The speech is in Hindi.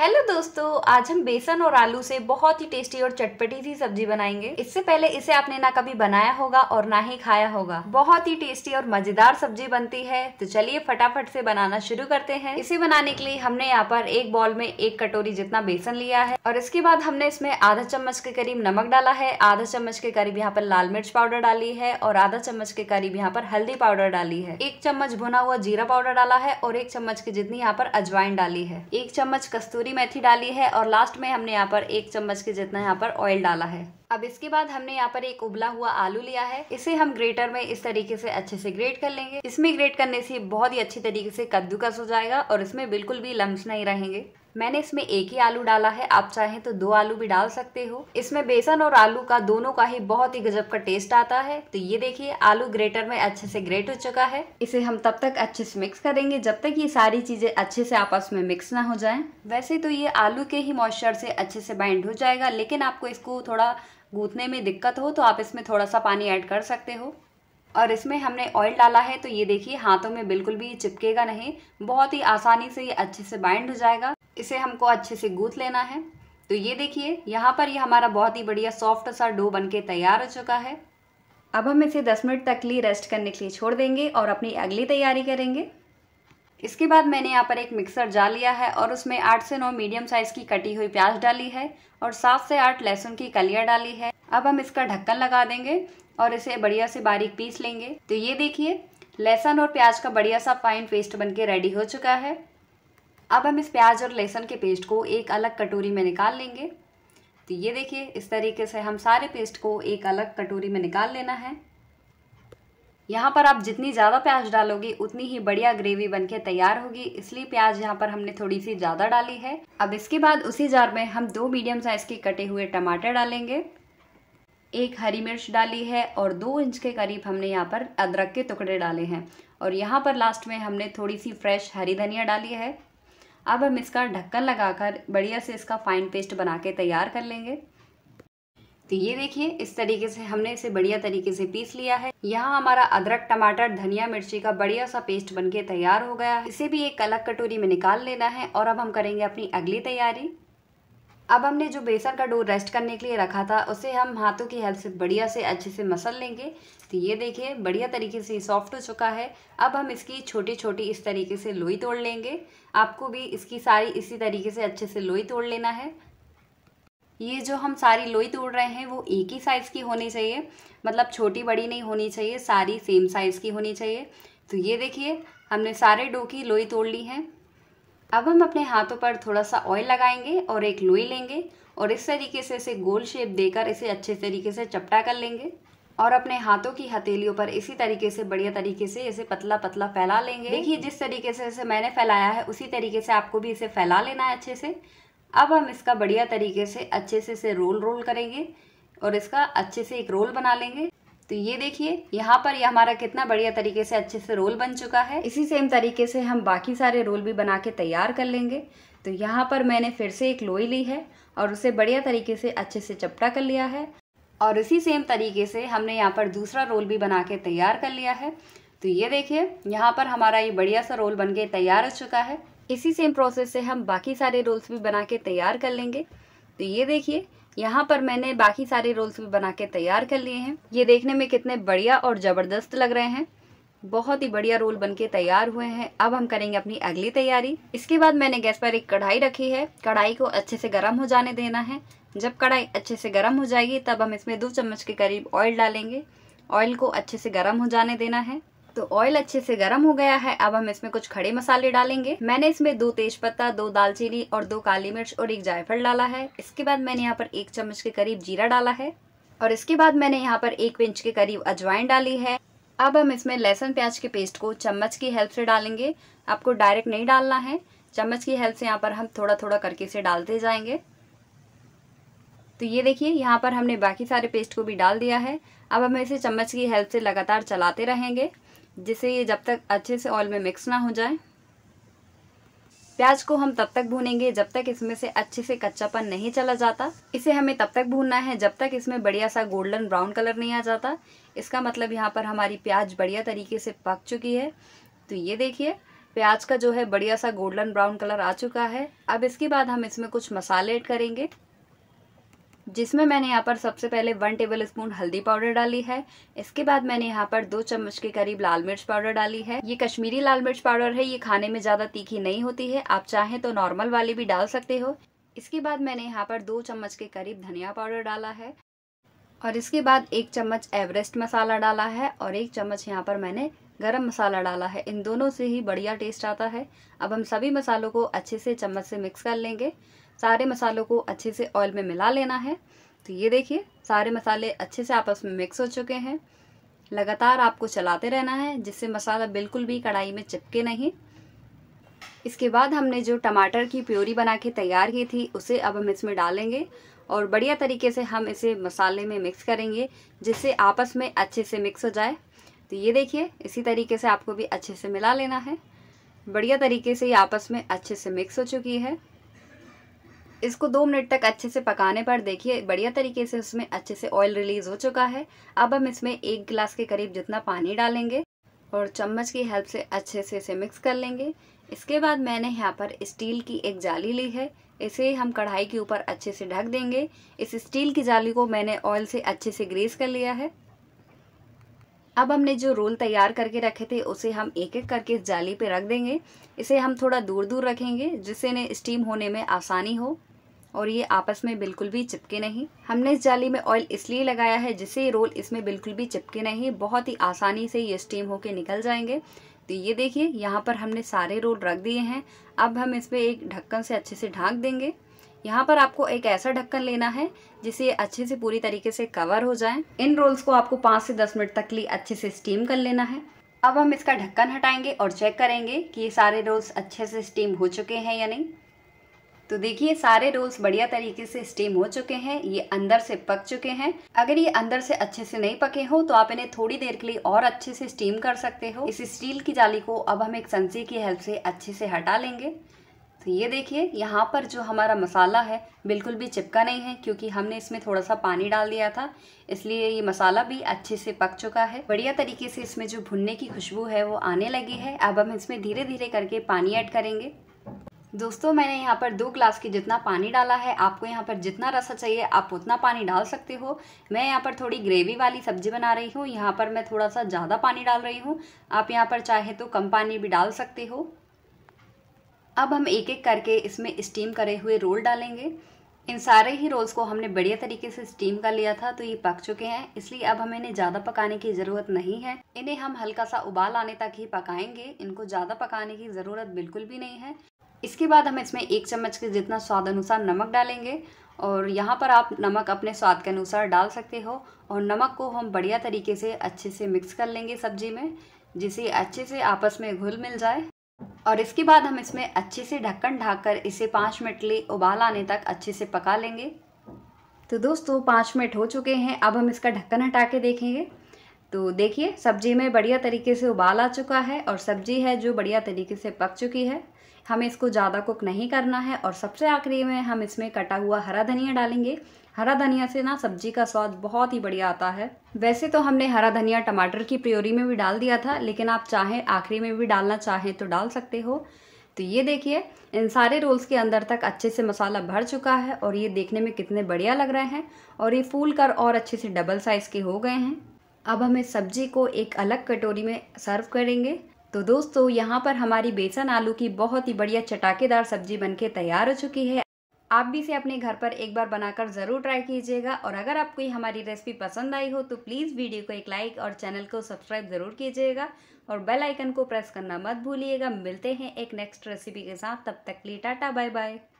हेलो दोस्तों आज हम बेसन और आलू से बहुत ही टेस्टी और चटपटी सी सब्जी बनाएंगे इससे पहले इसे आपने ना कभी बनाया होगा और ना ही खाया होगा बहुत ही टेस्टी और मजेदार सब्जी बनती है तो चलिए फटाफट से बनाना शुरू करते हैं इसे बनाने के लिए हमने यहाँ पर एक बॉल में एक कटोरी जितना बेसन लिया है और इसके बाद हमने इसमें आधा चम्मच के करीब नमक डाला है आधा चम्मच के करीब यहाँ पर लाल मिर्च पाउडर डाली है और आधा चम्मच के करीब यहाँ पर हल्दी पाउडर डाली है एक चम्मच भुना हुआ जीरा पाउडर डाला है और एक चम्मच की जितनी यहाँ पर अजवाइन डाली है एक चम्मच कस्तूरी कसूरी मेथी डाली है और लास्ट में हमने यहाँ पर एक चम्मच के जितना यहाँ पर ऑयल डाला है अब इसके बाद हमने यहाँ पर एक उबला हुआ आलू लिया है इसे हम ग्रेटर में इस तरीके से अच्छे से ग्रेट कर लेंगे इसमें ग्रेट करने से बहुत ही अच्छी तरीके से कद्दूकस हो जाएगा और इसमें बिल्कुल भी लम्स नहीं रहेंगे मैंने इसमें एक ही आलू डाला है आप चाहें तो दो आलू भी डाल सकते हो इसमें बेसन और आलू का दोनों का ही बहुत ही गजब का टेस्ट आता है तो ये देखिए आलू ग्रेटर में अच्छे से ग्रेट हो चुका है इसे हम तब तक अच्छे से मिक्स करेंगे जब तक ये सारी चीजें अच्छे से आपस में मिक्स ना हो जाए वैसे तो ये आलू के ही मॉइस्चर से अच्छे से बाइंड हो जाएगा लेकिन आपको इसको थोड़ा गूंथने में दिक्कत हो तो आप इसमें थोड़ा सा पानी ऐड कर सकते हो और इसमें हमने ऑयल डाला है तो ये देखिए हाथों में बिल्कुल भी चिपकेगा नहीं बहुत ही आसानी से ये अच्छे से बाइंड हो जाएगा इसे हमको अच्छे से गूथ लेना है तो ये देखिए यहाँ पर ये हमारा बहुत ही बढ़िया सॉफ्ट सा डो बन के तैयार हो चुका है अब हम इसे 10 मिनट तक लिए रेस्ट करने के लिए छोड़ देंगे और अपनी अगली तैयारी करेंगे इसके बाद मैंने यहाँ पर एक मिक्सर जा लिया है और उसमें आठ से नौ मीडियम साइज़ की कटी हुई प्याज डाली है और सात से आठ लहसुन की कलिया डाली है अब हम इसका ढक्कन लगा देंगे और इसे बढ़िया से बारीक पीस लेंगे तो ये देखिए लहसुन और प्याज का बढ़िया सा फाइन पेस्ट बन के रेडी हो चुका है अब हम इस प्याज और लहसुन के पेस्ट को एक अलग कटोरी में निकाल लेंगे तो ये देखिए इस तरीके से हम सारे पेस्ट को एक अलग कटोरी में निकाल लेना है यहाँ पर आप जितनी ज़्यादा प्याज डालोगे उतनी ही बढ़िया ग्रेवी बनके तैयार होगी इसलिए प्याज यहाँ पर हमने थोड़ी सी ज़्यादा डाली है अब इसके बाद उसी जार में हम दो मीडियम साइज़ के कटे हुए टमाटर डालेंगे एक हरी मिर्च डाली है और दो इंच के करीब हमने यहाँ पर अदरक के टुकड़े डाले हैं और यहाँ पर लास्ट में हमने थोड़ी सी फ्रेश हरी धनिया डाली है अब हम इसका ढक्कन लगाकर बढ़िया से इसका फाइन पेस्ट बना के तैयार कर लेंगे तो ये देखिए इस तरीके से हमने इसे बढ़िया तरीके से पीस लिया है यहाँ हमारा अदरक टमाटर धनिया मिर्ची का बढ़िया सा पेस्ट बनके तैयार हो गया इसे भी एक अलग कटोरी में निकाल लेना है और अब हम करेंगे अपनी अगली तैयारी अब हमने जो बेसन का डो रेस्ट करने के लिए रखा था उसे हम हाथों की हेल्प से बढ़िया से अच्छे से मसल लेंगे तो ये देखिए बढ़िया तरीके से सॉफ्ट हो चुका है अब हम इसकी छोटी छोटी इस तरीके से लोई तोड़ लेंगे आपको भी इसकी सारी इसी तरीके से अच्छे से लोई तोड़ लेना है ये जो हम सारी लोई तोड़ रहे हैं वो एक ही साइज़ की होनी चाहिए मतलब छोटी बड़ी नहीं होनी चाहिए सारी सेम साइज़ की होनी चाहिए तो ये देखिए हमने सारे डो की लोई तोड़ ली है अब हम अपने हाथों पर थोड़ा सा ऑयल लगाएंगे और एक लोई लेंगे और इस तरीके से इसे गोल शेप देकर इसे अच्छे तरीके से चपटा कर लेंगे और अपने हाथों की हथेलियों पर इसी तरीके से बढ़िया तरीके से इसे पतला पतला फैला लेंगे देखिए जिस तरीके से इसे मैंने फैलाया है उसी तरीके से आपको भी इसे फैला लेना है अच्छे से अब हम इसका बढ़िया तरीके से अच्छे से इसे रोल रोल करेंगे और इसका अच्छे से एक रोल बना लेंगे तो ये देखिए यहाँ पर ये हमारा कितना बढ़िया तरीके से अच्छे से रोल बन चुका है इसी सेम तरीके से हम बाकी सारे रोल भी बना के तैयार कर लेंगे तो यहाँ पर मैंने फिर से एक लोई ली है और उसे बढ़िया तरीके से अच्छे से चपटा कर लिया है और इसी सेम तरीके से हमने यहाँ पर दूसरा रोल भी बना के तैयार कर लिया है तो ये देखिए यहाँ पर हमारा ये बढ़िया सा रोल बन के तैयार हो चुका है इसी सेम प्रोसेस से हम बाकी सारे रोल्स भी बना के तैयार कर लेंगे तो ये देखिए यहाँ पर मैंने बाकी सारे रोल्स भी बना के तैयार कर लिए हैं ये देखने में कितने बढ़िया और ज़बरदस्त लग रहे हैं बहुत ही बढ़िया रोल बनके तैयार हुए हैं अब हम करेंगे अपनी अगली तैयारी इसके बाद मैंने गैस पर एक कढ़ाई रखी है कढ़ाई को अच्छे से गर्म हो जाने देना है जब कढ़ाई अच्छे से गर्म हो जाएगी तब हम इसमें दो चम्मच के करीब ऑयल डालेंगे ऑयल को अच्छे से गर्म हो जाने देना है तो ऑयल अच्छे से गर्म हो गया है अब हम इसमें कुछ खड़े मसाले डालेंगे मैंने इसमें दो तेज पत्ता दो दालचीनी और दो काली मिर्च और एक जायफल डाला है इसके बाद मैंने यहाँ पर एक चम्मच के करीब जीरा डाला है और इसके बाद मैंने यहाँ पर एक पिंच के करीब अजवाइन डाली है अब हम इसमें लहसुन प्याज के पेस्ट को चम्मच की हेल्प से डालेंगे आपको डायरेक्ट नहीं डालना है चम्मच की हेल्प से यहाँ पर हम थोड़ा थोड़ा करके इसे डालते जाएंगे तो ये देखिए यहाँ पर हमने बाकी सारे पेस्ट को भी डाल दिया है अब हम इसे चम्मच की हेल्प से लगातार चलाते रहेंगे जिसे ये जब तक अच्छे से ऑयल में मिक्स ना हो जाए प्याज को हम तब तक भूनेंगे जब तक इसमें से अच्छे से कच्चापन नहीं चला जाता इसे हमें तब तक भूनना है जब तक इसमें बढ़िया सा गोल्डन ब्राउन कलर नहीं आ जाता इसका मतलब यहाँ पर हमारी प्याज बढ़िया तरीके से पक चुकी है तो ये देखिए प्याज का जो है बढ़िया सा गोल्डन ब्राउन कलर आ चुका है अब इसके बाद हम इसमें कुछ मसाले ऐड करेंगे जिसमें मैंने यहाँ पर सबसे पहले वन टेबल स्पून हल्दी पाउडर डाली है इसके बाद मैंने यहाँ पर दो चम्मच के करीब लाल मिर्च पाउडर डाली है ये कश्मीरी लाल मिर्च पाउडर है ये खाने में ज़्यादा तीखी नहीं होती है आप चाहें तो नॉर्मल वाली भी डाल सकते हो इसके बाद मैंने यहाँ पर दो चम्मच के करीब धनिया पाउडर डाला है और इसके बाद एक चम्मच एवरेस्ट मसाला डाला है और एक चम्मच यहाँ पर मैंने गरम मसाला डाला है इन दोनों से ही बढ़िया टेस्ट आता है अब हम सभी मसालों को अच्छे से चम्मच से मिक्स कर लेंगे सारे मसालों को अच्छे से ऑयल में मिला लेना है तो ये देखिए सारे मसाले अच्छे से आपस में मिक्स हो चुके हैं लगातार आपको चलाते रहना है जिससे मसाला बिल्कुल भी कढ़ाई में चिपके नहीं इसके बाद हमने जो टमाटर की प्योरी बना के तैयार की थी उसे अब हम इसमें डालेंगे और बढ़िया तरीके से हम इसे मसाले में मिक्स करेंगे जिससे आपस में अच्छे से मिक्स हो जाए तो ये देखिए इसी तरीके से आपको भी अच्छे से मिला लेना है बढ़िया तरीके से ये आपस में अच्छे से मिक्स हो चुकी है इसको दो मिनट तक अच्छे से पकाने पर देखिए बढ़िया तरीके से उसमें अच्छे से ऑयल रिलीज़ हो चुका है अब हम इसमें एक गिलास के करीब जितना पानी डालेंगे और चम्मच की हेल्प से अच्छे से इसे मिक्स कर लेंगे इसके बाद मैंने यहाँ पर स्टील की एक जाली ली है इसे हम कढ़ाई के ऊपर अच्छे से ढक देंगे इस स्टील की जाली को मैंने ऑयल से अच्छे से ग्रीस कर लिया है अब हमने जो रोल तैयार करके रखे थे उसे हम एक एक करके इस जाली पे रख देंगे इसे हम थोड़ा दूर दूर रखेंगे जिससे इन्हें स्टीम होने में आसानी हो और ये आपस में बिल्कुल भी चिपके नहीं हमने इस जाली में ऑयल इसलिए लगाया है जिससे ये रोल इसमें बिल्कुल भी चिपके नहीं बहुत ही आसानी से ये स्टीम होके निकल जाएंगे तो ये देखिए यहाँ पर हमने सारे रोल रख दिए हैं अब हम इस पर एक ढक्कन से अच्छे से ढाँक देंगे यहाँ पर आपको एक ऐसा ढक्कन लेना है जिसे अच्छे से पूरी तरीके से कवर हो जाए इन रोल्स को आपको पाँच से दस मिनट तक लिए अच्छे से स्टीम कर लेना है अब हम इसका ढक्कन हटाएंगे और चेक करेंगे कि ये सारे रोल्स अच्छे से स्टीम हो चुके हैं या नहीं तो देखिए सारे रोल्स बढ़िया तरीके से स्टीम हो चुके हैं ये अंदर से पक चुके हैं अगर ये अंदर से अच्छे से नहीं पके हो तो आप इन्हें थोड़ी देर के लिए और अच्छे से स्टीम कर सकते हो इस स्टील की जाली को अब हम एक संसी की हेल्प से अच्छे से हटा लेंगे तो ये देखिए यहाँ पर जो हमारा मसाला है बिल्कुल भी चिपका नहीं है क्योंकि हमने इसमें थोड़ा सा पानी डाल दिया था इसलिए ये मसाला भी अच्छे से पक चुका है बढ़िया तरीके से इसमें जो भुनने की खुशबू है वो आने लगी है अब हम इसमें धीरे धीरे करके पानी ऐड करेंगे दोस्तों मैंने यहाँ पर दो ग्लास के जितना पानी डाला है आपको यहाँ पर जितना रसा चाहिए आप उतना पानी डाल सकते हो मैं यहाँ पर थोड़ी ग्रेवी वाली सब्जी बना रही हूँ यहाँ पर मैं थोड़ा सा ज़्यादा पानी डाल रही हूँ आप यहाँ पर चाहे तो कम पानी भी डाल सकते हो अब हम एक एक करके इसमें स्टीम करे हुए रोल डालेंगे इन सारे ही रोल्स को हमने बढ़िया तरीके से स्टीम कर लिया था तो ये पक चुके हैं इसलिए अब हमें इन्हें ज़्यादा पकाने की ज़रूरत नहीं है इन्हें हम हल्का सा उबाल आने तक ही पकाएंगे इनको ज़्यादा पकाने की ज़रूरत बिल्कुल भी नहीं है इसके बाद हम इसमें एक चम्मच के जितना स्वाद अनुसार नमक डालेंगे और यहाँ पर आप नमक अपने स्वाद के अनुसार डाल सकते हो और नमक को हम बढ़िया तरीके से अच्छे से मिक्स कर लेंगे सब्जी में जिसे अच्छे से आपस में घुल मिल जाए और इसके बाद हम इसमें अच्छे से ढक्कन कर इसे पाँच मिनट लिए उबाल आने तक अच्छे से पका लेंगे तो दोस्तों पाँच मिनट हो चुके हैं अब हम इसका ढक्कन हटा के देखेंगे तो देखिए सब्जी में बढ़िया तरीके से उबाल आ चुका है और सब्जी है जो बढ़िया तरीके से पक चुकी है हमें इसको ज़्यादा कुक नहीं करना है और सबसे आखिरी में हम इसमें कटा हुआ हरा धनिया डालेंगे हरा धनिया से ना सब्जी का स्वाद बहुत ही बढ़िया आता है वैसे तो हमने हरा धनिया टमाटर की प्योरी में भी डाल दिया था लेकिन आप चाहें आखिरी में भी डालना चाहें तो डाल सकते हो तो ये देखिए इन सारे रोल्स के अंदर तक अच्छे से मसाला भर चुका है और ये देखने में कितने बढ़िया लग रहे हैं और ये फूल कर और अच्छे से डबल साइज़ के हो गए हैं अब हम इस सब्जी को एक अलग कटोरी में सर्व करेंगे तो दोस्तों यहाँ पर हमारी बेसन आलू की बहुत ही बढ़िया चटाकेदार सब्जी बनके तैयार हो चुकी है आप भी इसे अपने घर पर एक बार बनाकर ज़रूर ट्राई कीजिएगा और अगर आपको ये हमारी रेसिपी पसंद आई हो तो प्लीज़ वीडियो को एक लाइक और चैनल को सब्सक्राइब ज़रूर कीजिएगा और बेल आइकन को प्रेस करना मत भूलिएगा मिलते हैं एक नेक्स्ट रेसिपी के साथ तब तक ली टाटा बाय बाय